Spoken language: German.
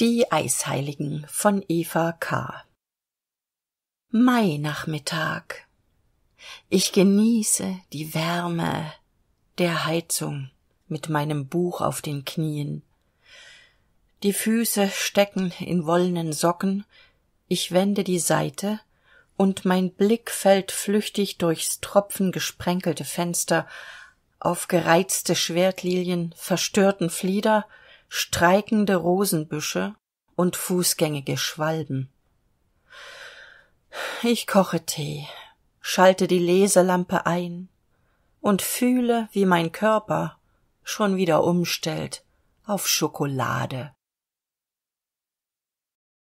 Die Eisheiligen von Eva K. Mai-Nachmittag. Ich genieße die Wärme der Heizung mit meinem Buch auf den Knien. Die Füße stecken in wollenen Socken, ich wende die Seite und mein Blick fällt flüchtig durchs tropfengesprenkelte Fenster auf gereizte Schwertlilien, verstörten Flieder, streikende rosenbüsche und fußgängige schwalben ich koche tee schalte die leselampe ein und fühle wie mein körper schon wieder umstellt auf schokolade